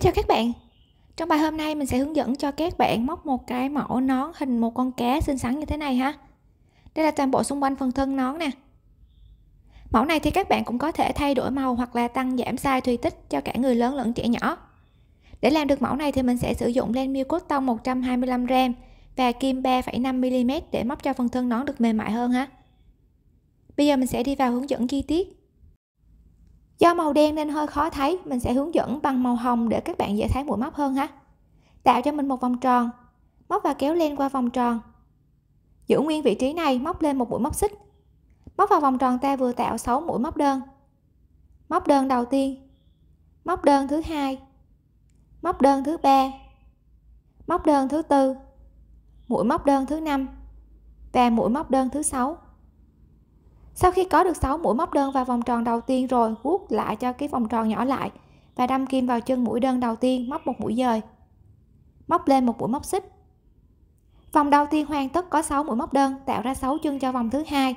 Xin chào các bạn Trong bài hôm nay mình sẽ hướng dẫn cho các bạn móc một cái mẫu nón hình một con cá xinh xắn như thế này ha Đây là toàn bộ xung quanh phần thân nón nè Mẫu này thì các bạn cũng có thể thay đổi màu hoặc là tăng giảm size tùy tích cho cả người lớn lẫn trẻ nhỏ Để làm được mẫu này thì mình sẽ sử dụng len miêu cốt tông 125g và kim 3,5mm để móc cho phần thân nón được mềm mại hơn ha Bây giờ mình sẽ đi vào hướng dẫn chi tiết Do màu đen nên hơi khó thấy, mình sẽ hướng dẫn bằng màu hồng để các bạn dễ thấy mũi móc hơn ha. Tạo cho mình một vòng tròn, móc và kéo len qua vòng tròn. Giữ nguyên vị trí này, móc lên một mũi móc xích. Móc vào vòng tròn ta vừa tạo 6 mũi móc đơn. Móc đơn đầu tiên, móc đơn thứ hai, móc đơn thứ ba, móc đơn thứ tư, mũi móc đơn thứ năm và mũi móc đơn thứ sáu sau khi có được 6 mũi móc đơn vào vòng tròn đầu tiên rồi vuốt lại cho cái vòng tròn nhỏ lại và đâm kim vào chân mũi đơn đầu tiên móc một mũi dời móc lên một mũi móc xích vòng đầu tiên hoàn tất có 6 mũi móc đơn tạo ra 6 chân cho vòng thứ hai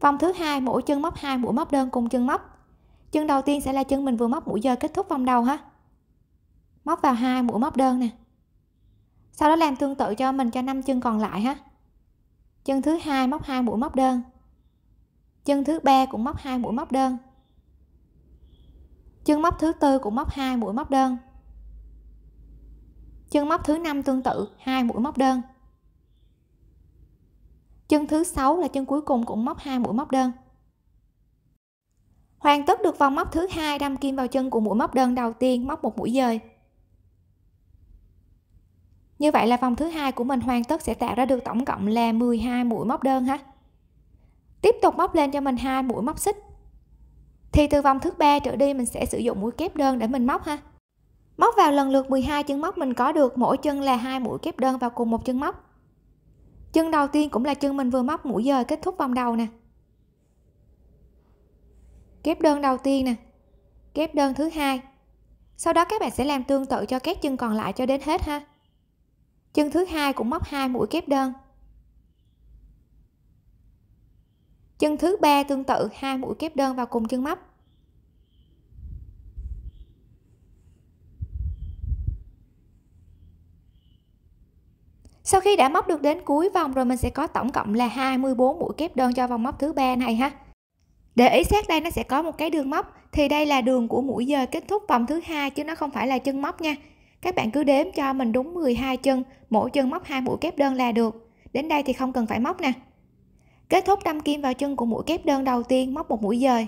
vòng thứ hai mỗi chân móc hai mũi móc đơn cùng chân móc chân đầu tiên sẽ là chân mình vừa móc mũi dời kết thúc vòng đầu ha móc vào hai mũi móc đơn nè sau đó làm tương tự cho mình cho năm chân còn lại ha chân thứ hai móc hai mũi móc đơn chân thứ ba cũng móc hai mũi móc đơn chân móc thứ tư cũng móc hai mũi móc đơn chân móc thứ năm tương tự hai mũi móc đơn chân thứ sáu là chân cuối cùng cũng móc hai mũi móc đơn hoàn tất được vòng móc thứ hai đâm kim vào chân của mũi móc đơn đầu tiên móc một mũi dời như vậy là vòng thứ hai của mình hoàn tất sẽ tạo ra được tổng cộng là 12 mũi móc đơn ha tiếp tục móc lên cho mình hai mũi móc xích thì từ vòng thứ ba trở đi mình sẽ sử dụng mũi kép đơn để mình móc ha móc vào lần lượt 12 chân móc mình có được mỗi chân là hai mũi kép đơn vào cùng một chân móc chân đầu tiên cũng là chân mình vừa móc mũi dời kết thúc vòng đầu nè kép đơn đầu tiên nè kép đơn thứ hai sau đó các bạn sẽ làm tương tự cho các chân còn lại cho đến hết ha chân thứ hai cũng móc hai mũi kép đơn chân thứ ba tương tự hai mũi kép đơn vào cùng chân móc Sau khi đã móc được đến cuối vòng rồi mình sẽ có tổng cộng là 24 mũi kép đơn cho vòng móc thứ ba này ha. Để ý sát đây nó sẽ có một cái đường móc thì đây là đường của mũi giờ kết thúc vòng thứ hai chứ nó không phải là chân móc nha. Các bạn cứ đếm cho mình đúng 12 chân, mỗi chân móc hai mũi kép đơn là được. Đến đây thì không cần phải móc nè kết thúc đâm kim vào chân của mũi kép đơn đầu tiên móc một mũi dời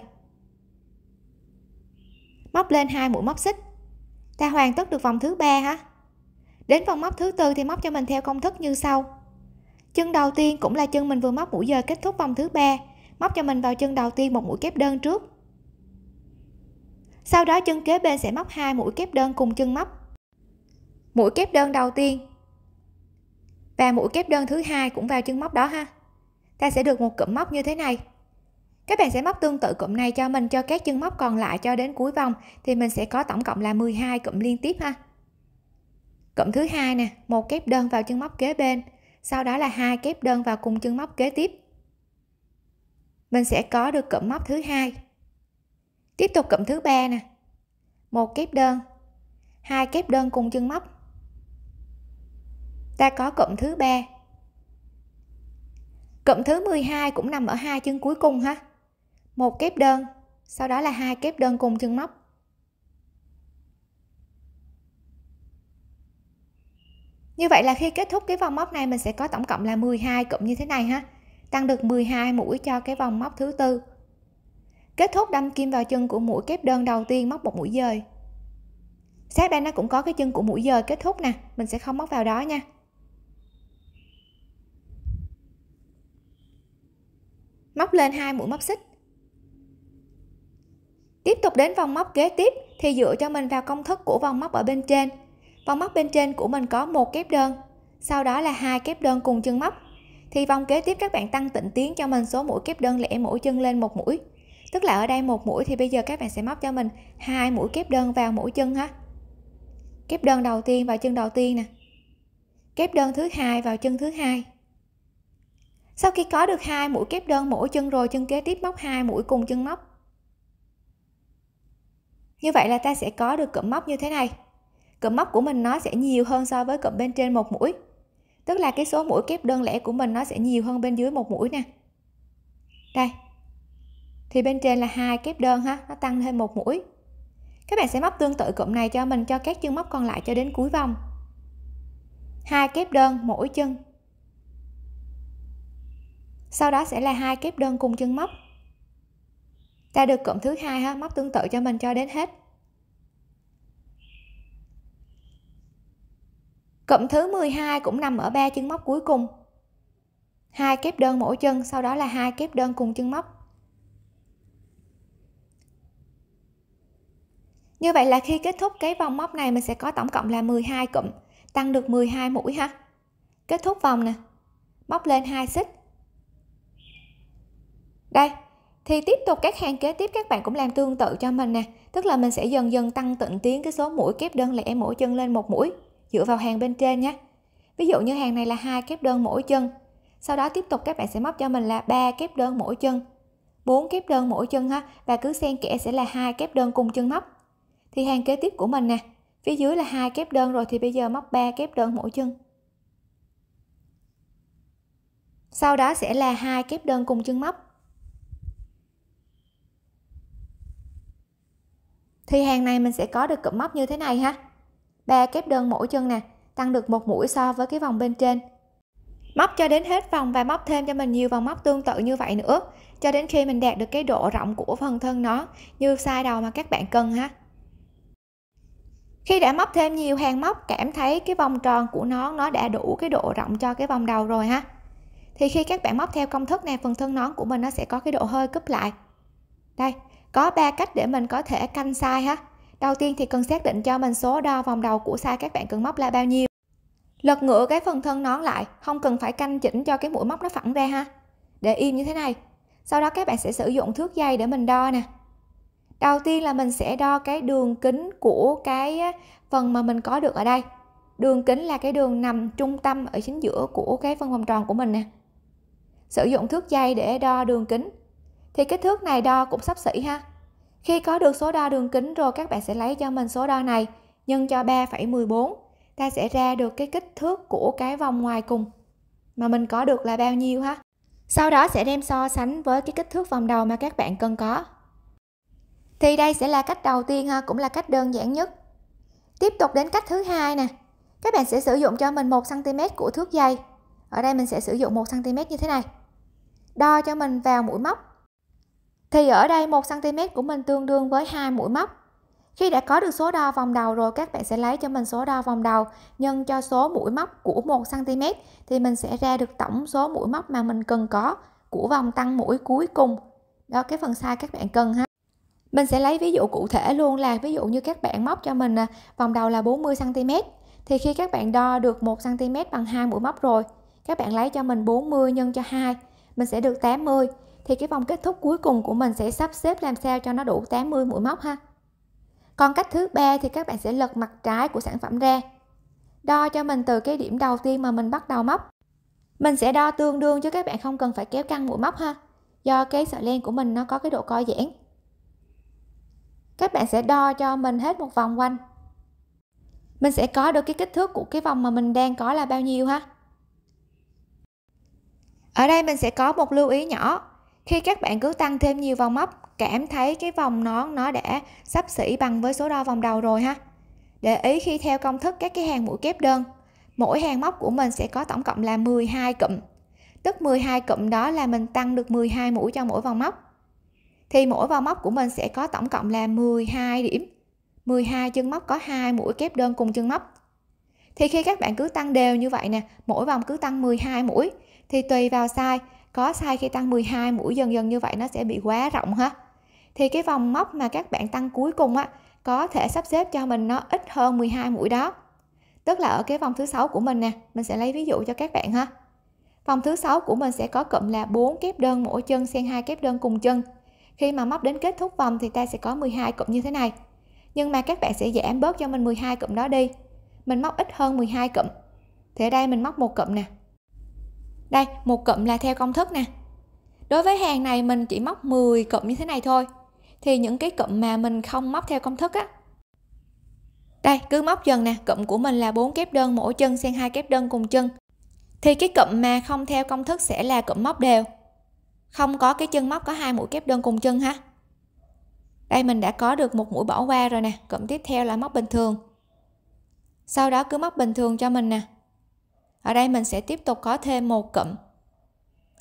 móc lên hai mũi móc xích ta hoàn tất được vòng thứ ba hả đến vòng móc thứ tư thì móc cho mình theo công thức như sau chân đầu tiên cũng là chân mình vừa móc mũi dời kết thúc vòng thứ ba móc cho mình vào chân đầu tiên một mũi kép đơn trước sau đó chân kế bên sẽ móc hai mũi kép đơn cùng chân móc mũi kép đơn đầu tiên và mũi kép đơn thứ hai cũng vào chân móc đó ha ta sẽ được một cụm móc như thế này các bạn sẽ móc tương tự cụm này cho mình cho các chân móc còn lại cho đến cuối vòng thì mình sẽ có tổng cộng là 12 cụm liên tiếp ha cụm thứ hai nè một kép đơn vào chân móc kế bên sau đó là hai kép đơn vào cùng chân móc kế tiếp mình sẽ có được cụm móc thứ hai tiếp tục cụm thứ ba nè một kép đơn hai kép đơn cùng chân móc ta có cụm thứ ba Cụm thứ 12 cũng nằm ở hai chân cuối cùng ha. Một kép đơn, sau đó là hai kép đơn cùng chân móc. Như vậy là khi kết thúc cái vòng móc này mình sẽ có tổng cộng là 12 cụm như thế này ha. Tăng được 12 mũi cho cái vòng móc thứ tư. Kết thúc đâm kim vào chân của mũi kép đơn đầu tiên móc một mũi dời. Sát đây nó cũng có cái chân của mũi dời kết thúc nè, mình sẽ không móc vào đó nha. móc lên hai mũi móc xích tiếp tục đến vòng móc kế tiếp thì dựa cho mình vào công thức của vòng móc ở bên trên vòng móc bên trên của mình có một kép đơn sau đó là hai kép đơn cùng chân móc thì vòng kế tiếp các bạn tăng tịnh tiến cho mình số mũi kép đơn lẻ mỗi chân lên một mũi tức là ở đây một mũi thì bây giờ các bạn sẽ móc cho mình hai mũi kép đơn vào mỗi chân ha kép đơn đầu tiên vào chân đầu tiên nè kép đơn thứ hai vào chân thứ hai sau khi có được hai mũi kép đơn mỗi chân rồi chân kế tiếp móc hai mũi cùng chân móc như vậy là ta sẽ có được cụm móc như thế này cụm móc của mình nó sẽ nhiều hơn so với cụm bên trên một mũi tức là cái số mũi kép đơn lẻ của mình nó sẽ nhiều hơn bên dưới một mũi nè đây thì bên trên là hai kép đơn ha nó tăng thêm một mũi các bạn sẽ móc tương tự cụm này cho mình cho các chân móc còn lại cho đến cuối vòng hai kép đơn mỗi chân sau đó sẽ là hai kép đơn cùng chân móc ta được cụm thứ hai ha móc tương tự cho mình cho đến hết cụm thứ 12 cũng nằm ở ba chân móc cuối cùng hai kép đơn mỗi chân sau đó là hai kép đơn cùng chân móc Như vậy là khi kết thúc cái vòng móc này mình sẽ có tổng cộng là 12 cụm, tăng được 12 mũi ha. Kết thúc vòng nè. Móc lên hai xích, đây thì tiếp tục các hàng kế tiếp các bạn cũng làm tương tự cho mình nè tức là mình sẽ dần dần tăng tịnh tiến cái số mũi kép đơn lẻ mỗi chân lên một mũi dựa vào hàng bên trên nhé ví dụ như hàng này là hai kép đơn mỗi chân sau đó tiếp tục các bạn sẽ móc cho mình là ba kép đơn mỗi chân bốn kép đơn mỗi chân ha và cứ xen kẽ sẽ là hai kép đơn cùng chân móc thì hàng kế tiếp của mình nè phía dưới là hai kép đơn rồi thì bây giờ móc ba kép đơn mỗi chân sau đó sẽ là hai kép đơn cùng chân móc thì hàng này mình sẽ có được cụm móc như thế này ha ba kép đơn mỗi chân nè tăng được một mũi so với cái vòng bên trên móc cho đến hết vòng và móc thêm cho mình nhiều vòng móc tương tự như vậy nữa cho đến khi mình đạt được cái độ rộng của phần thân nó như size đầu mà các bạn cần ha khi đã móc thêm nhiều hàng móc cảm thấy cái vòng tròn của nó nó đã đủ cái độ rộng cho cái vòng đầu rồi ha thì khi các bạn móc theo công thức này phần thân nón của mình nó sẽ có cái độ hơi cúp lại đây có ba cách để mình có thể canh size ha đầu tiên thì cần xác định cho mình số đo vòng đầu của size các bạn cần móc là bao nhiêu lật ngửa cái phần thân nón lại không cần phải canh chỉnh cho cái mũi móc nó phẳng ra ha để im như thế này sau đó các bạn sẽ sử dụng thước dây để mình đo nè đầu tiên là mình sẽ đo cái đường kính của cái phần mà mình có được ở đây đường kính là cái đường nằm trung tâm ở chính giữa của cái phần vòng tròn của mình nè sử dụng thước dây để đo đường kính thì kích thước này đo cũng sắp xỉ ha khi có được số đo đường kính rồi các bạn sẽ lấy cho mình số đo này nhân cho 3,14 ta sẽ ra được cái kích thước của cái vòng ngoài cùng mà mình có được là bao nhiêu ha sau đó sẽ đem so sánh với cái kích thước vòng đầu mà các bạn cần có thì đây sẽ là cách đầu tiên ha cũng là cách đơn giản nhất tiếp tục đến cách thứ hai nè các bạn sẽ sử dụng cho mình 1 cm của thước dây ở đây mình sẽ sử dụng 1 cm như thế này đo cho mình vào mũi móc thì ở đây 1cm của mình tương đương với hai mũi móc khi đã có được số đo vòng đầu rồi các bạn sẽ lấy cho mình số đo vòng đầu nhân cho số mũi móc của 1cm thì mình sẽ ra được tổng số mũi móc mà mình cần có của vòng tăng mũi cuối cùng đó cái phần sai các bạn cần ha mình sẽ lấy ví dụ cụ thể luôn là ví dụ như các bạn móc cho mình à, vòng đầu là 40cm thì khi các bạn đo được 1cm bằng hai mũi móc rồi các bạn lấy cho mình 40 nhân cho 2 mình sẽ được 80 thì cái vòng kết thúc cuối cùng của mình sẽ sắp xếp làm sao cho nó đủ 80 mũi móc ha còn cách thứ ba thì các bạn sẽ lật mặt trái của sản phẩm ra đo cho mình từ cái điểm đầu tiên mà mình bắt đầu móc mình sẽ đo tương đương cho các bạn không cần phải kéo căng mũi móc ha do cái sợi len của mình nó có cái độ co giãn các bạn sẽ đo cho mình hết một vòng quanh mình sẽ có được cái kích thước của cái vòng mà mình đang có là bao nhiêu ha ở đây mình sẽ có một lưu ý nhỏ khi các bạn cứ tăng thêm nhiều vòng móc cảm thấy cái vòng nón nó đã sắp xỉ bằng với số đo vòng đầu rồi ha để ý khi theo công thức các cái hàng mũi kép đơn mỗi hàng móc của mình sẽ có tổng cộng là 12 cụm tức 12 cụm đó là mình tăng được 12 mũi cho mỗi vòng móc thì mỗi vòng móc của mình sẽ có tổng cộng là 12 điểm 12 chân móc có hai mũi kép đơn cùng chân móc thì khi các bạn cứ tăng đều như vậy nè mỗi vòng cứ tăng 12 mũi thì tùy vào size có sai khi tăng 12 mũi dần dần như vậy nó sẽ bị quá rộng ha thì cái vòng móc mà các bạn tăng cuối cùng á có thể sắp xếp cho mình nó ít hơn 12 mũi đó tức là ở cái vòng thứ sáu của mình nè mình sẽ lấy ví dụ cho các bạn ha vòng thứ sáu của mình sẽ có cụm là 4 kép đơn mỗi chân xen hai kép đơn cùng chân khi mà móc đến kết thúc vòng thì ta sẽ có 12 cụm như thế này nhưng mà các bạn sẽ giảm bớt cho mình 12 cụm đó đi mình móc ít hơn 12 cụm thì ở đây mình móc một cụm nè đây một cụm là theo công thức nè đối với hàng này mình chỉ móc 10 cụm như thế này thôi thì những cái cụm mà mình không móc theo công thức á đây cứ móc dần nè cụm của mình là 4 kép đơn mỗi chân xen hai kép đơn cùng chân thì cái cụm mà không theo công thức sẽ là cụm móc đều không có cái chân móc có hai mũi kép đơn cùng chân ha đây mình đã có được một mũi bỏ qua rồi nè cụm tiếp theo là móc bình thường sau đó cứ móc bình thường cho mình nè ở đây mình sẽ tiếp tục có thêm một cụm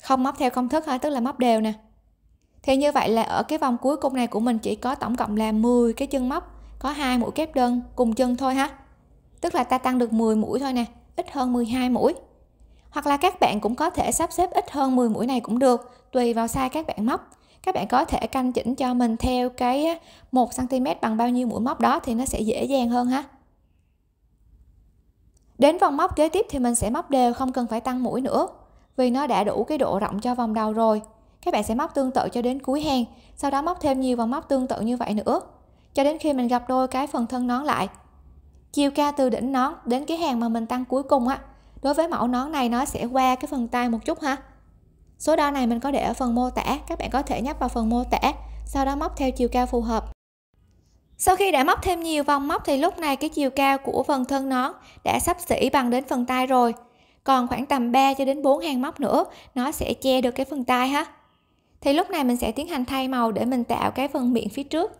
không móc theo công thức ha tức là móc đều nè thì như vậy là ở cái vòng cuối cùng này của mình chỉ có tổng cộng là 10 cái chân móc có hai mũi kép đơn cùng chân thôi ha tức là ta tăng được 10 mũi thôi nè ít hơn 12 mũi hoặc là các bạn cũng có thể sắp xếp ít hơn 10 mũi này cũng được tùy vào sai các bạn móc các bạn có thể canh chỉnh cho mình theo cái 1 cm bằng bao nhiêu mũi móc đó thì nó sẽ dễ dàng hơn ha đến vòng móc kế tiếp thì mình sẽ móc đều không cần phải tăng mũi nữa vì nó đã đủ cái độ rộng cho vòng đầu rồi các bạn sẽ móc tương tự cho đến cuối hàng sau đó móc thêm nhiều vòng móc tương tự như vậy nữa cho đến khi mình gặp đôi cái phần thân nón lại chiều cao từ đỉnh nón đến cái hàng mà mình tăng cuối cùng á đối với mẫu nón này nó sẽ qua cái phần tay một chút ha số đo này mình có để ở phần mô tả các bạn có thể nhấp vào phần mô tả sau đó móc theo chiều cao phù hợp sau khi đã móc thêm nhiều vòng móc thì lúc này cái chiều cao của phần thân nón đã sắp xỉ bằng đến phần tay rồi. Còn khoảng tầm 3 cho đến 4 hàng móc nữa nó sẽ che được cái phần tay ha. Thì lúc này mình sẽ tiến hành thay màu để mình tạo cái phần miệng phía trước.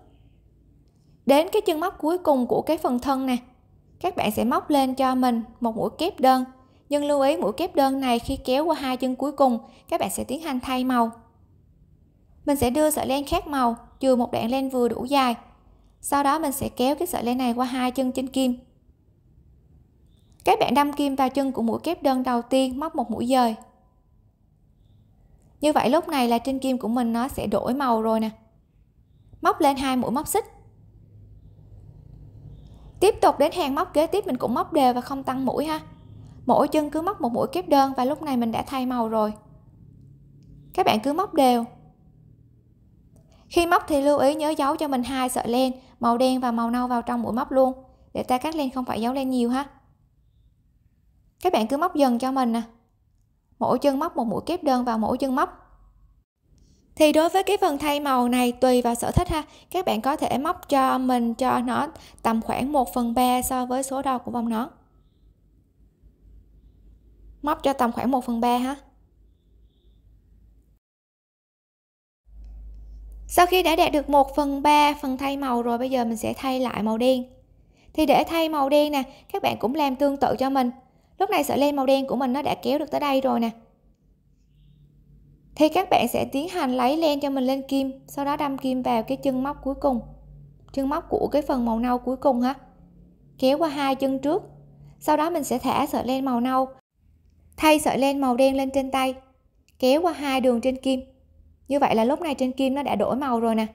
Đến cái chân móc cuối cùng của cái phần thân nè, các bạn sẽ móc lên cho mình một mũi kép đơn. Nhưng lưu ý mũi kép đơn này khi kéo qua hai chân cuối cùng, các bạn sẽ tiến hành thay màu. Mình sẽ đưa sợi len khác màu, chừa một đoạn len vừa đủ dài sau đó mình sẽ kéo cái sợi len này qua hai chân trên kim các bạn đâm kim vào chân của mũi kép đơn đầu tiên móc một mũi dời như vậy lúc này là trên kim của mình nó sẽ đổi màu rồi nè móc lên hai mũi móc xích tiếp tục đến hàng móc kế tiếp mình cũng móc đều và không tăng mũi ha mỗi chân cứ móc một mũi kép đơn và lúc này mình đã thay màu rồi các bạn cứ móc đều khi móc thì lưu ý nhớ giấu cho mình hai sợi len màu đen và màu nâu vào trong mũi móc luôn để ta cắt len không phải giấu len nhiều ha các bạn cứ móc dần cho mình nè mỗi chân móc một mũi kép đơn vào mỗi chân móc thì đối với cái phần thay màu này tùy vào sở thích ha các bạn có thể móc cho mình cho nó tầm khoảng 1 phần 3 so với số đo của vòng nón móc cho tầm khoảng 1 phần 3 ha sau khi đã đạt được 1 phần 3 phần thay màu rồi bây giờ mình sẽ thay lại màu đen thì để thay màu đen nè các bạn cũng làm tương tự cho mình lúc này sợi len màu đen của mình nó đã kéo được tới đây rồi nè thì các bạn sẽ tiến hành lấy len cho mình lên kim sau đó đâm kim vào cái chân móc cuối cùng chân móc của cái phần màu nâu cuối cùng ha kéo qua hai chân trước sau đó mình sẽ thả sợi len màu nâu thay sợi len màu đen lên trên tay kéo qua hai đường trên kim như vậy là lúc này trên kim nó đã đổi màu rồi nè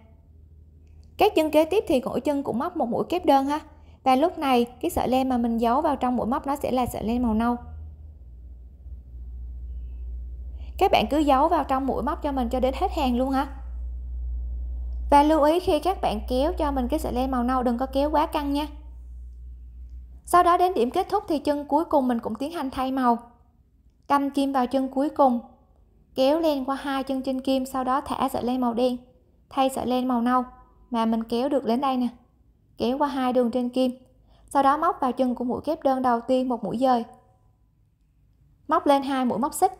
các chân kế tiếp thì mỗi chân cũng móc một mũi kép đơn ha và lúc này cái sợi len mà mình giấu vào trong mũi móc nó sẽ là sợi len màu nâu các bạn cứ giấu vào trong mũi móc cho mình cho đến hết hàng luôn ha và lưu ý khi các bạn kéo cho mình cái sợi len màu nâu đừng có kéo quá căng nha sau đó đến điểm kết thúc thì chân cuối cùng mình cũng tiến hành thay màu đâm kim vào chân cuối cùng kéo len qua hai chân trên kim sau đó thả sợi len màu đen thay sợi len màu nâu mà mình kéo được đến đây nè kéo qua hai đường trên kim sau đó móc vào chân của mũi kép đơn đầu tiên một mũi dời móc lên hai mũi móc xích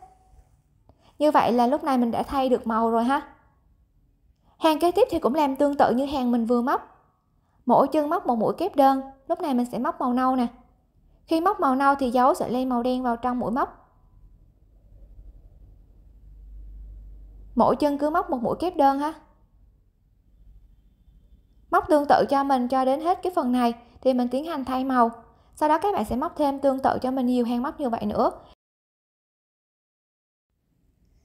như vậy là lúc này mình đã thay được màu rồi ha hàng kế tiếp thì cũng làm tương tự như hàng mình vừa móc mỗi chân móc một mũi kép đơn lúc này mình sẽ móc màu nâu nè khi móc màu nâu thì giấu sợi len màu đen vào trong mũi móc mỗi chân cứ móc một mũi kép đơn ha móc tương tự cho mình cho đến hết cái phần này thì mình tiến hành thay màu sau đó các bạn sẽ móc thêm tương tự cho mình nhiều hàng móc như vậy nữa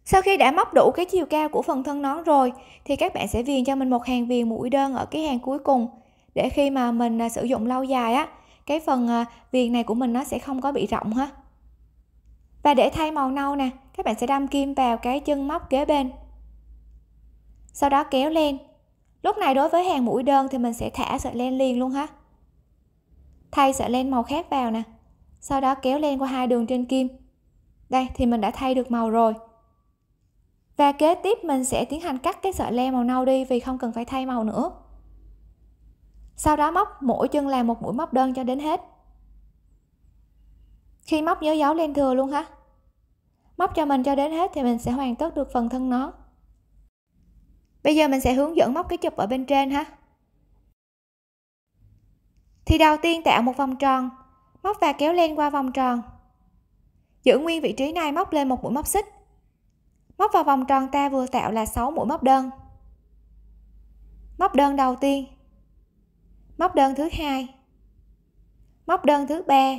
sau khi đã móc đủ cái chiều cao của phần thân nón rồi thì các bạn sẽ viền cho mình một hàng viền mũi đơn ở cái hàng cuối cùng để khi mà mình à, sử dụng lâu dài á cái phần à, viền này của mình nó sẽ không có bị rộng ha và để thay màu nâu nè các bạn sẽ đâm kim vào cái chân móc kế bên sau đó kéo lên lúc này đối với hàng mũi đơn thì mình sẽ thả sợi len liền luôn ha thay sợi len màu khác vào nè sau đó kéo len qua hai đường trên kim đây thì mình đã thay được màu rồi và kế tiếp mình sẽ tiến hành cắt cái sợi len màu nâu đi vì không cần phải thay màu nữa sau đó móc mỗi chân làm một mũi móc đơn cho đến hết khi móc nhớ dấu len thừa luôn ha móc cho mình cho đến hết thì mình sẽ hoàn tất được phần thân nón bây giờ mình sẽ hướng dẫn móc cái chụp ở bên trên ha thì đầu tiên tạo một vòng tròn móc và kéo len qua vòng tròn giữ nguyên vị trí này móc lên một mũi móc xích móc vào vòng tròn ta vừa tạo là 6 mũi móc đơn móc đơn đầu tiên móc đơn thứ hai móc đơn thứ ba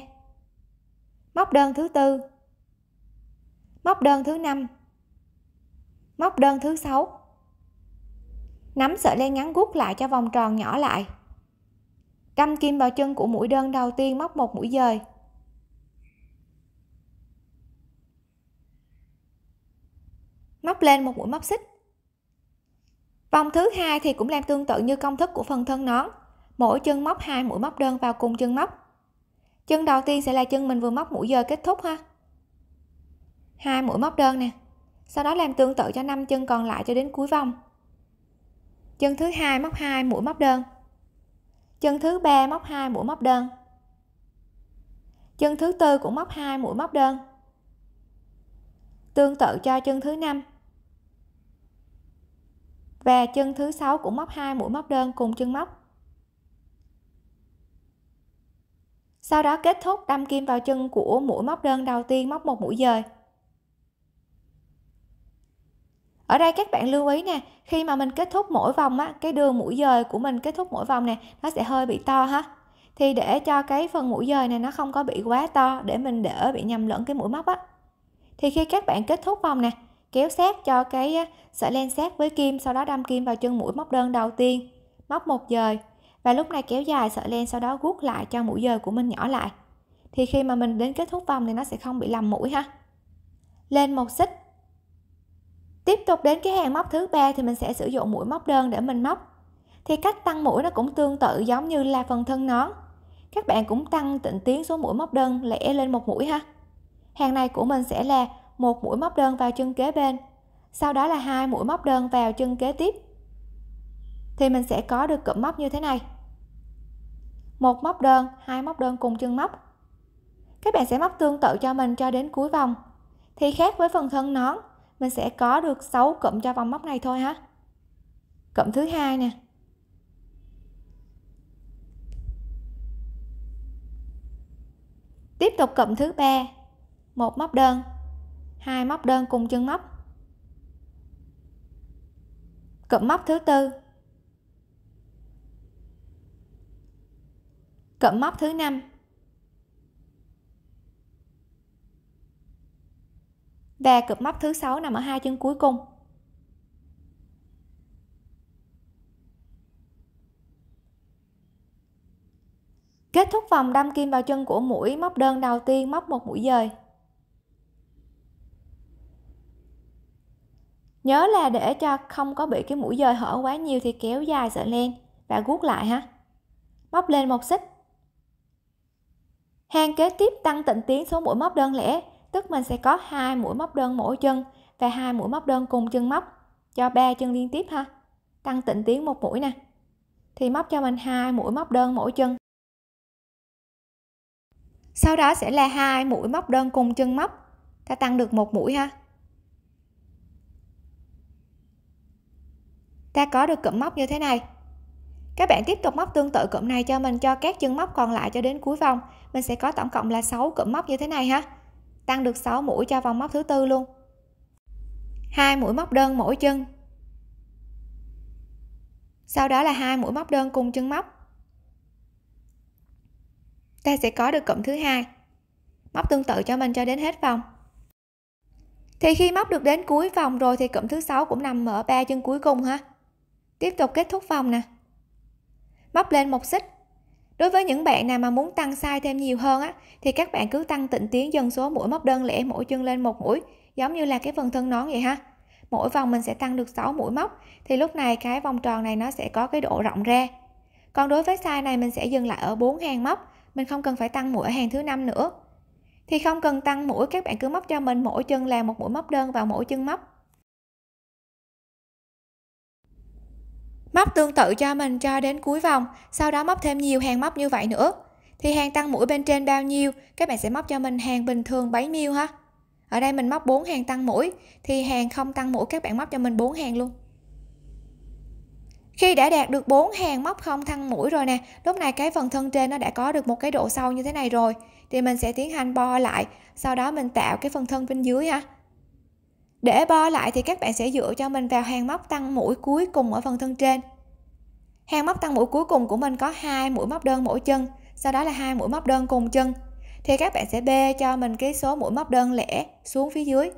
móc đơn thứ tư móc đơn thứ năm móc đơn thứ sáu nắm sợi len ngắn gút lại cho vòng tròn nhỏ lại đâm kim vào chân của mũi đơn đầu tiên móc một mũi dời móc lên một mũi móc xích vòng thứ hai thì cũng làm tương tự như công thức của phần thân nón mỗi chân móc hai mũi móc đơn vào cùng chân móc chân đầu tiên sẽ là chân mình vừa móc mũi dời kết thúc ha hai mũi móc đơn nè sau đó làm tương tự cho năm chân còn lại cho đến cuối vòng chân thứ hai móc 2 mũi móc đơn chân thứ ba móc 2 mũi móc đơn chân thứ tư cũng móc 2 mũi móc đơn tương tự cho chân thứ năm và chân thứ sáu cũng móc 2 mũi móc đơn cùng chân móc sau đó kết thúc đâm kim vào chân của mũi móc đơn đầu tiên móc một mũi dời ở đây các bạn lưu ý nè khi mà mình kết thúc mỗi vòng á cái đường mũi dời của mình kết thúc mỗi vòng nè nó sẽ hơi bị to ha thì để cho cái phần mũi dời này nó không có bị quá to để mình đỡ bị nhầm lẫn cái mũi móc á thì khi các bạn kết thúc vòng nè kéo sát cho cái sợi len sát với kim sau đó đâm kim vào chân mũi móc đơn đầu tiên móc một dời và lúc này kéo dài sợi len sau đó guốc lại cho mũi dời của mình nhỏ lại thì khi mà mình đến kết thúc vòng thì nó sẽ không bị lầm mũi ha lên một xích tiếp tục đến cái hàng móc thứ ba thì mình sẽ sử dụng mũi móc đơn để mình móc thì cách tăng mũi nó cũng tương tự giống như là phần thân nón các bạn cũng tăng tịnh tiến số mũi móc đơn lẻ lên một mũi ha hàng này của mình sẽ là một mũi móc đơn vào chân kế bên sau đó là hai mũi móc đơn vào chân kế tiếp thì mình sẽ có được cụm móc như thế này một móc đơn hai móc đơn cùng chân móc các bạn sẽ móc tương tự cho mình cho đến cuối vòng thì khác với phần thân nón mình sẽ có được 6 cụm cho vòng móc này thôi ha cụm thứ hai nè tiếp tục cụm thứ ba một móc đơn hai móc đơn cùng chân móc cụm móc thứ tư cụm móc thứ năm và cụp móc thứ sáu nằm ở hai chân cuối cùng kết thúc vòng đâm kim vào chân của mũi móc đơn đầu tiên móc một mũi dời nhớ là để cho không có bị cái mũi dời hở quá nhiều thì kéo dài sợi len và guốc lại ha móc lên một xích hàng kế tiếp tăng tịnh tiến số mũi móc đơn lẻ tức mình sẽ có hai mũi móc đơn mỗi chân và hai mũi móc đơn cùng chân móc cho ba chân liên tiếp ha tăng tịnh tiến một mũi nè thì móc cho mình hai mũi móc đơn mỗi chân sau đó sẽ là hai mũi móc đơn cùng chân móc ta tăng được một mũi ha ta có được cụm móc như thế này các bạn tiếp tục móc tương tự cụm này cho mình cho các chân móc còn lại cho đến cuối vòng mình sẽ có tổng cộng là 6 cụm móc như thế này ha tăng được 6 mũi cho vòng móc thứ tư luôn hai mũi móc đơn mỗi chân sau đó là hai mũi móc đơn cùng chân móc ta sẽ có được cụm thứ hai móc tương tự cho mình cho đến hết vòng thì khi móc được đến cuối vòng rồi thì cụm thứ sáu cũng nằm ở ba chân cuối cùng ha tiếp tục kết thúc vòng nè móc lên một xích Đối với những bạn nào mà muốn tăng size thêm nhiều hơn á, thì các bạn cứ tăng tịnh tiến dần số mũi móc đơn lẻ mỗi chân lên một mũi, giống như là cái phần thân nón vậy ha. Mỗi vòng mình sẽ tăng được 6 mũi móc, thì lúc này cái vòng tròn này nó sẽ có cái độ rộng ra. Còn đối với size này mình sẽ dừng lại ở 4 hàng móc, mình không cần phải tăng mũi ở hàng thứ năm nữa. Thì không cần tăng mũi, các bạn cứ móc cho mình mỗi chân là một mũi móc đơn vào mỗi chân móc. móc tương tự cho mình cho đến cuối vòng sau đó móc thêm nhiều hàng móc như vậy nữa thì hàng tăng mũi bên trên bao nhiêu các bạn sẽ móc cho mình hàng bình thường bấy nhiêu ha ở đây mình móc 4 hàng tăng mũi thì hàng không tăng mũi các bạn móc cho mình 4 hàng luôn khi đã đạt được 4 hàng móc không tăng mũi rồi nè lúc này cái phần thân trên nó đã có được một cái độ sâu như thế này rồi thì mình sẽ tiến hành bo lại sau đó mình tạo cái phần thân bên dưới ha để bo lại thì các bạn sẽ dựa cho mình vào hàng móc tăng mũi cuối cùng ở phần thân trên. Hàng móc tăng mũi cuối cùng của mình có hai mũi móc đơn mỗi chân, sau đó là hai mũi móc đơn cùng chân. Thì các bạn sẽ bê cho mình cái số mũi móc đơn lẻ xuống phía dưới.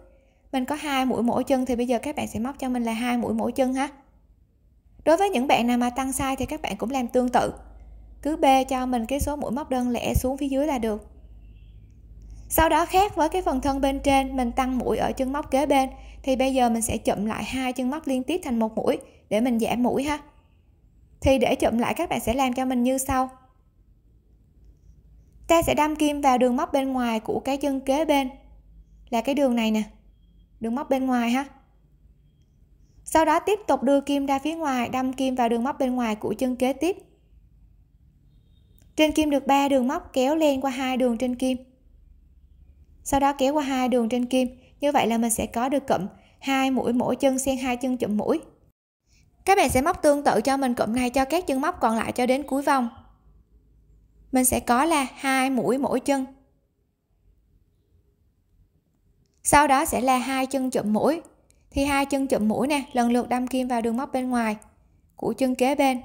Mình có hai mũi mỗi chân thì bây giờ các bạn sẽ móc cho mình là hai mũi mỗi chân ha. Đối với những bạn nào mà tăng sai thì các bạn cũng làm tương tự. Cứ bê cho mình cái số mũi móc đơn lẻ xuống phía dưới là được sau đó khác với cái phần thân bên trên mình tăng mũi ở chân móc kế bên thì bây giờ mình sẽ chậm lại hai chân móc liên tiếp thành một mũi để mình giảm mũi ha thì để chậm lại các bạn sẽ làm cho mình như sau ta sẽ đâm kim vào đường móc bên ngoài của cái chân kế bên là cái đường này nè đường móc bên ngoài ha sau đó tiếp tục đưa kim ra phía ngoài đâm kim vào đường móc bên ngoài của chân kế tiếp trên kim được 3 đường móc kéo lên qua hai đường trên kim sau đó kéo qua hai đường trên kim như vậy là mình sẽ có được cụm hai mũi mỗi chân xen hai chân chụm mũi các bạn sẽ móc tương tự cho mình cụm này cho các chân móc còn lại cho đến cuối vòng mình sẽ có là hai mũi mỗi chân sau đó sẽ là hai chân chụm mũi thì hai chân chụm mũi nè lần lượt đâm kim vào đường móc bên ngoài của chân kế bên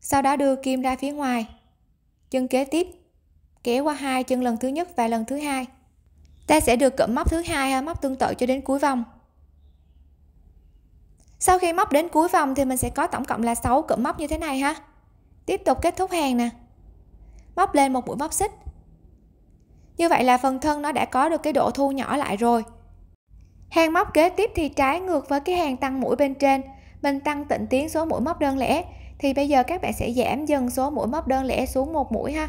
sau đó đưa kim ra phía ngoài chân kế tiếp kéo qua hai chân lần thứ nhất và lần thứ hai ta sẽ được cụm móc thứ hai à, móc tương tự cho đến cuối vòng sau khi móc đến cuối vòng thì mình sẽ có tổng cộng là 6 cụm móc như thế này ha tiếp tục kết thúc hàng nè móc lên một mũi móc xích như vậy là phần thân nó đã có được cái độ thu nhỏ lại rồi hàng móc kế tiếp thì trái ngược với cái hàng tăng mũi bên trên mình tăng tịnh tiến số mũi móc đơn lẻ thì bây giờ các bạn sẽ giảm dần số mũi móc đơn lẻ xuống một mũi ha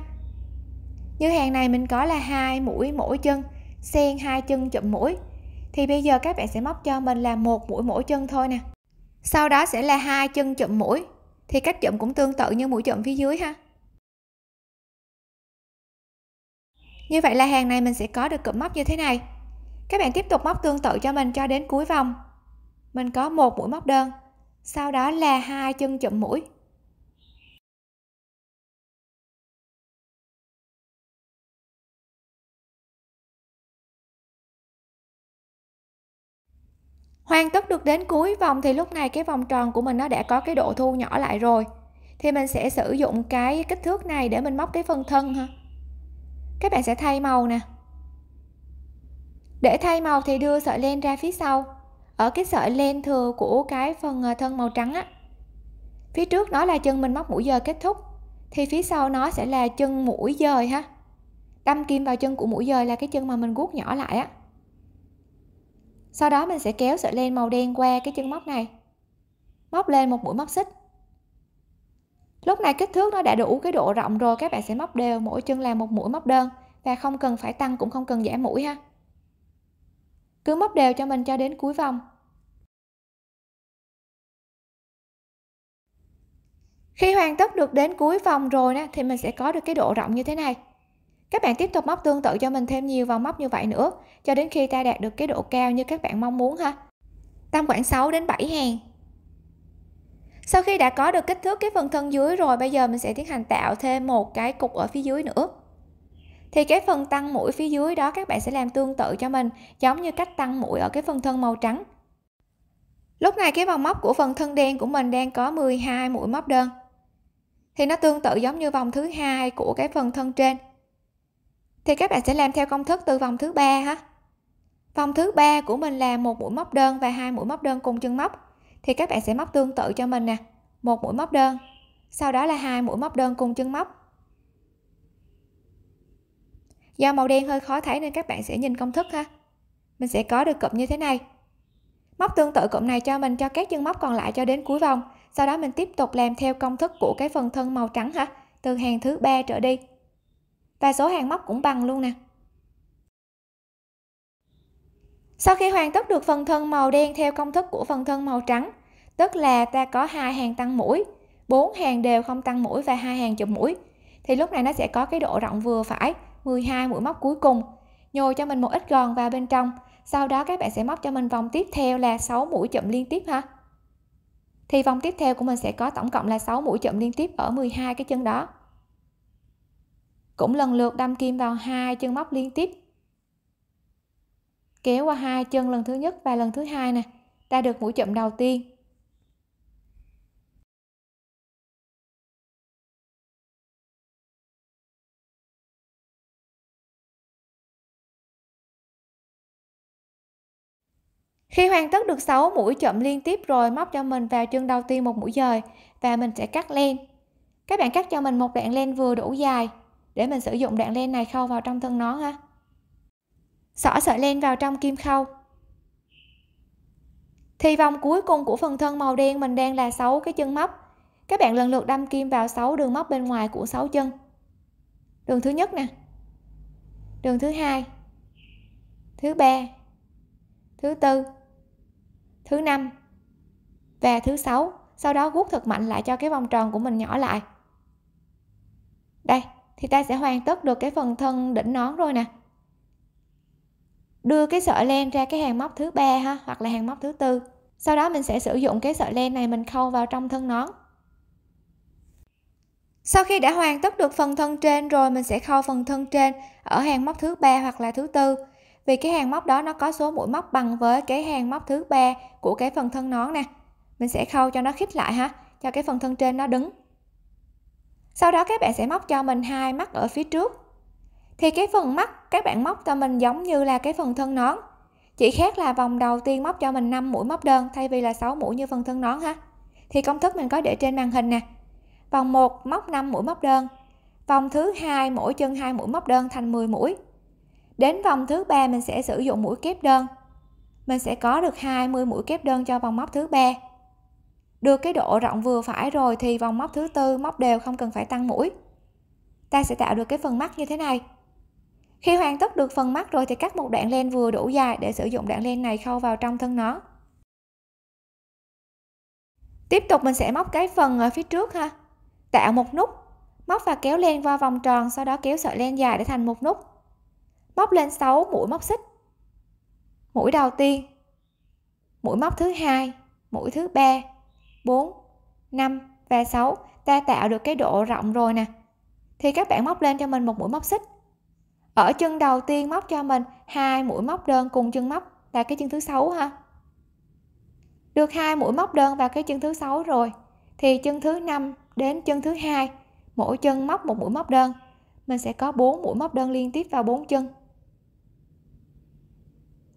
như hàng này mình có là hai mũi mỗi chân xen hai chân chụm mũi thì bây giờ các bạn sẽ móc cho mình là một mũi mỗi chân thôi nè sau đó sẽ là hai chân chụm mũi thì cách chụm cũng tương tự như mũi chụm phía dưới ha như vậy là hàng này mình sẽ có được cụm móc như thế này các bạn tiếp tục móc tương tự cho mình cho đến cuối vòng mình có một mũi móc đơn sau đó là hai chân chụm mũi hoàn tất được đến cuối vòng thì lúc này cái vòng tròn của mình nó đã có cái độ thu nhỏ lại rồi thì mình sẽ sử dụng cái kích thước này để mình móc cái phần thân ha các bạn sẽ thay màu nè để thay màu thì đưa sợi len ra phía sau ở cái sợi len thừa của cái phần à, thân màu trắng á phía trước nó là chân mình móc mũi dời kết thúc thì phía sau nó sẽ là chân mũi dời ha đâm kim vào chân của mũi dời là cái chân mà mình guốc nhỏ lại á sau đó mình sẽ kéo sợi len màu đen qua cái chân móc này móc lên một mũi móc xích lúc này kích thước nó đã đủ cái độ rộng rồi các bạn sẽ móc đều mỗi chân là một mũi móc đơn và không cần phải tăng cũng không cần giảm mũi ha cứ móc đều cho mình cho đến cuối vòng khi hoàn tất được đến cuối vòng rồi nè thì mình sẽ có được cái độ rộng như thế này các bạn tiếp tục móc tương tự cho mình thêm nhiều vòng móc như vậy nữa cho đến khi ta đạt được cái độ cao như các bạn mong muốn ha. Tăng khoảng 6 đến 7 hàng. Sau khi đã có được kích thước cái phần thân dưới rồi bây giờ mình sẽ tiến hành tạo thêm một cái cục ở phía dưới nữa. Thì cái phần tăng mũi phía dưới đó các bạn sẽ làm tương tự cho mình giống như cách tăng mũi ở cái phần thân màu trắng. Lúc này cái vòng móc của phần thân đen của mình đang có 12 mũi móc đơn. Thì nó tương tự giống như vòng thứ hai của cái phần thân trên thì các bạn sẽ làm theo công thức từ vòng thứ ba ha vòng thứ ba của mình là một mũi móc đơn và hai mũi móc đơn cùng chân móc thì các bạn sẽ móc tương tự cho mình nè một mũi móc đơn sau đó là hai mũi móc đơn cùng chân móc do màu đen hơi khó thấy nên các bạn sẽ nhìn công thức ha mình sẽ có được cụm như thế này móc tương tự cụm này cho mình cho các chân móc còn lại cho đến cuối vòng sau đó mình tiếp tục làm theo công thức của cái phần thân màu trắng ha từ hàng thứ ba trở đi và số hàng móc cũng bằng luôn nè sau khi hoàn tất được phần thân màu đen theo công thức của phần thân màu trắng tức là ta có hai hàng tăng mũi bốn hàng đều không tăng mũi và hai hàng chụm mũi thì lúc này nó sẽ có cái độ rộng vừa phải 12 mũi móc cuối cùng nhồi cho mình một ít gòn vào bên trong sau đó các bạn sẽ móc cho mình vòng tiếp theo là 6 mũi chậm liên tiếp ha thì vòng tiếp theo của mình sẽ có tổng cộng là 6 mũi chậm liên tiếp ở 12 cái chân đó cũng lần lượt đâm kim vào hai chân móc liên tiếp kéo qua hai chân lần thứ nhất và lần thứ hai nè ta được mũi chậm đầu tiên Khi hoàn tất được 6 mũi chậm liên tiếp rồi móc cho mình vào chân đầu tiên một mũi dời và mình sẽ cắt len. Các bạn cắt cho mình một đoạn len vừa đủ dài để mình sử dụng đoạn len này khâu vào trong thân nó ha xỏ sợi len vào trong kim khâu thì vòng cuối cùng của phần thân màu đen mình đang là 6 cái chân móc các bạn lần lượt đâm kim vào 6 đường móc bên ngoài của 6 chân đường thứ nhất nè đường thứ hai thứ ba thứ tư thứ năm và thứ sáu sau đó guốc thật mạnh lại cho cái vòng tròn của mình nhỏ lại đây thì ta sẽ hoàn tất được cái phần thân đỉnh nón rồi nè đưa cái sợi len ra cái hàng móc thứ ba ha hoặc là hàng móc thứ tư sau đó mình sẽ sử dụng cái sợi len này mình khâu vào trong thân nón sau khi đã hoàn tất được phần thân trên rồi mình sẽ khâu phần thân trên ở hàng móc thứ ba hoặc là thứ tư vì cái hàng móc đó nó có số mũi móc bằng với cái hàng móc thứ ba của cái phần thân nón nè mình sẽ khâu cho nó khít lại ha cho cái phần thân trên nó đứng sau đó các bạn sẽ móc cho mình hai mắt ở phía trước thì cái phần mắt các bạn móc cho mình giống như là cái phần thân nón chỉ khác là vòng đầu tiên móc cho mình 5 mũi móc đơn thay vì là 6 mũi như phần thân nón ha thì công thức mình có để trên màn hình nè vòng 1 móc 5 mũi móc đơn vòng thứ hai mỗi chân hai mũi móc đơn thành 10 mũi đến vòng thứ ba mình sẽ sử dụng mũi kép đơn mình sẽ có được 20 mũi kép đơn cho vòng móc thứ ba được cái độ rộng vừa phải rồi thì vòng móc thứ tư móc đều không cần phải tăng mũi. Ta sẽ tạo được cái phần mắt như thế này. Khi hoàn tất được phần mắt rồi thì cắt một đoạn len vừa đủ dài để sử dụng đoạn len này khâu vào trong thân nó. Tiếp tục mình sẽ móc cái phần ở phía trước ha. Tạo một nút, móc và kéo len qua vòng tròn, sau đó kéo sợi len dài để thành một nút. Móc lên 6 mũi móc xích. Mũi đầu tiên, mũi móc thứ hai, mũi thứ ba, 4, 5 và 6 ta tạo được cái độ rộng rồi nè thì các bạn móc lên cho mình một mũi móc xích ở chân đầu tiên móc cho mình hai mũi móc đơn cùng chân móc là cái chân thứ sáu ha được hai mũi móc đơn vào cái chân thứ sáu rồi thì chân thứ năm đến chân thứ hai mỗi chân móc một mũi móc đơn mình sẽ có bốn mũi móc đơn liên tiếp vào bốn chân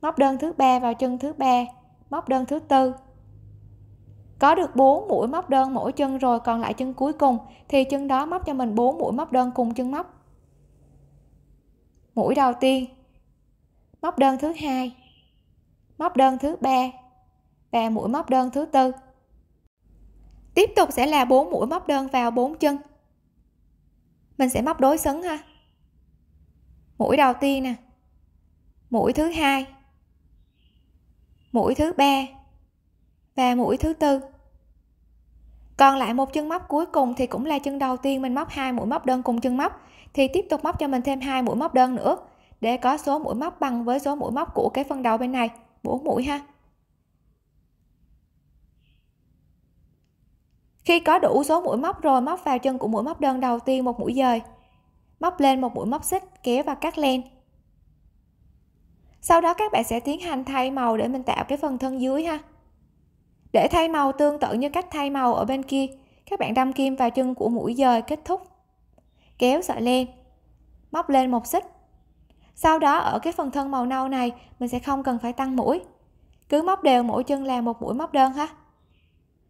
móc đơn thứ ba vào chân thứ ba móc đơn thứ tư có được 4 mũi móc đơn mỗi chân rồi còn lại chân cuối cùng thì chân đó móc cho mình 4 mũi móc đơn cùng chân móc mũi đầu tiên móc đơn thứ hai móc đơn thứ ba và mũi móc đơn thứ tư tiếp tục sẽ là 4 mũi móc đơn vào 4 chân mình sẽ móc đối xứng ha mũi đầu tiên nè mũi thứ hai mũi thứ ba và mũi thứ tư còn lại một chân móc cuối cùng thì cũng là chân đầu tiên mình móc hai mũi móc đơn cùng chân móc thì tiếp tục móc cho mình thêm hai mũi móc đơn nữa để có số mũi móc bằng với số mũi móc của cái phần đầu bên này bốn mũi ha khi có đủ số mũi móc rồi móc vào chân của mũi móc đơn đầu tiên một mũi dời móc lên một mũi móc xích kéo và cắt len sau đó các bạn sẽ tiến hành thay màu để mình tạo cái phần thân dưới ha để thay màu tương tự như cách thay màu ở bên kia, các bạn đâm kim vào chân của mũi dời kết thúc. Kéo sợi len, móc lên một xích. Sau đó ở cái phần thân màu nâu này, mình sẽ không cần phải tăng mũi. Cứ móc đều mỗi chân là một mũi móc đơn ha.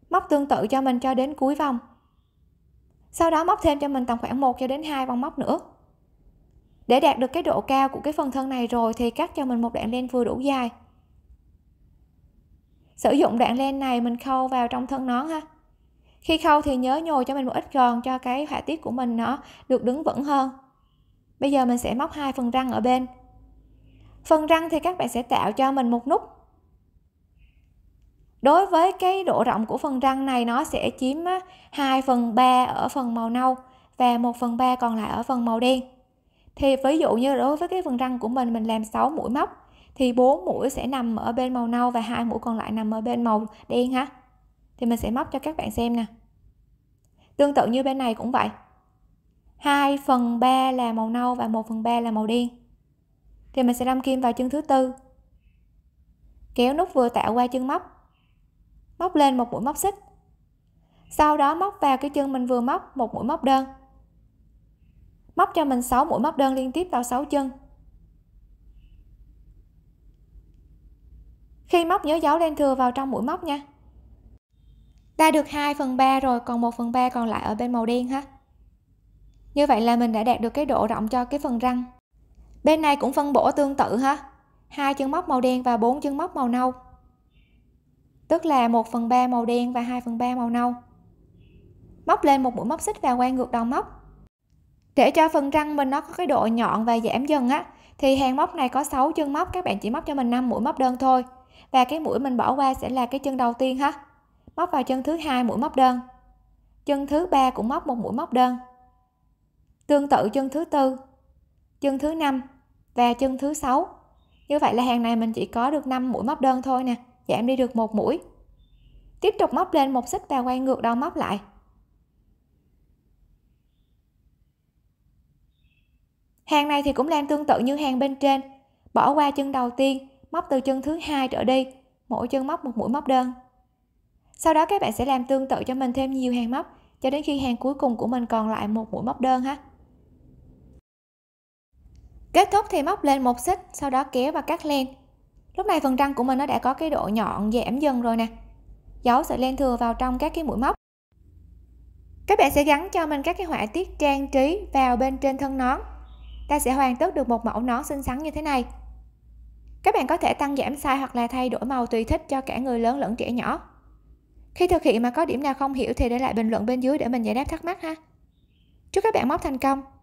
Móc tương tự cho mình cho đến cuối vòng. Sau đó móc thêm cho mình tầm khoảng 1 cho đến 2 vòng móc nữa. Để đạt được cái độ cao của cái phần thân này rồi thì cắt cho mình một đoạn len vừa đủ dài sử dụng đoạn len này mình khâu vào trong thân nón ha khi khâu thì nhớ nhồi cho mình một ít gòn cho cái họa tiết của mình nó được đứng vững hơn bây giờ mình sẽ móc hai phần răng ở bên phần răng thì các bạn sẽ tạo cho mình một nút đối với cái độ rộng của phần răng này nó sẽ chiếm 2 phần 3 ở phần màu nâu và 1 phần 3 còn lại ở phần màu đen thì ví dụ như đối với cái phần răng của mình mình làm 6 mũi móc thì bốn mũi sẽ nằm ở bên màu nâu và hai mũi còn lại nằm ở bên màu đen ha thì mình sẽ móc cho các bạn xem nè tương tự như bên này cũng vậy 2 phần 3 là màu nâu và 1 phần 3 là màu đen thì mình sẽ đâm kim vào chân thứ tư kéo nút vừa tạo qua chân móc móc lên một mũi móc xích sau đó móc vào cái chân mình vừa móc một mũi móc đơn móc cho mình 6 mũi móc đơn liên tiếp vào 6 chân khi móc nhớ giấu len thừa vào trong mũi móc nha ta được 2 phần 3 rồi còn 1 phần 3 còn lại ở bên màu đen ha như vậy là mình đã đạt được cái độ rộng cho cái phần răng bên này cũng phân bổ tương tự ha hai chân móc màu đen và 4 chân móc màu nâu tức là 1 phần 3 màu đen và 2 phần 3 màu nâu móc lên một mũi móc xích và quay ngược đầu móc để cho phần răng mình nó có cái độ nhọn và giảm dần á thì hàng móc này có 6 chân móc các bạn chỉ móc cho mình 5 mũi móc đơn thôi và cái mũi mình bỏ qua sẽ là cái chân đầu tiên ha móc vào chân thứ hai mũi móc đơn chân thứ ba cũng móc một mũi móc đơn tương tự chân thứ tư chân thứ năm và chân thứ sáu như vậy là hàng này mình chỉ có được 5 mũi móc đơn thôi nè giảm đi được một mũi tiếp tục móc lên một xích và quay ngược đầu móc lại hàng này thì cũng làm tương tự như hàng bên trên bỏ qua chân đầu tiên móc từ chân thứ hai trở đi mỗi chân móc một mũi móc đơn sau đó các bạn sẽ làm tương tự cho mình thêm nhiều hàng móc cho đến khi hàng cuối cùng của mình còn lại một mũi móc đơn ha kết thúc thì móc lên một xích sau đó kéo và cắt len lúc này phần răng của mình nó đã có cái độ nhọn giảm dần rồi nè giấu sợi len thừa vào trong các cái mũi móc các bạn sẽ gắn cho mình các cái họa tiết trang trí vào bên trên thân nón ta sẽ hoàn tất được một mẫu nón xinh xắn như thế này các bạn có thể tăng giảm size hoặc là thay đổi màu tùy thích cho cả người lớn lẫn trẻ nhỏ. Khi thực hiện mà có điểm nào không hiểu thì để lại bình luận bên dưới để mình giải đáp thắc mắc ha. Chúc các bạn móc thành công!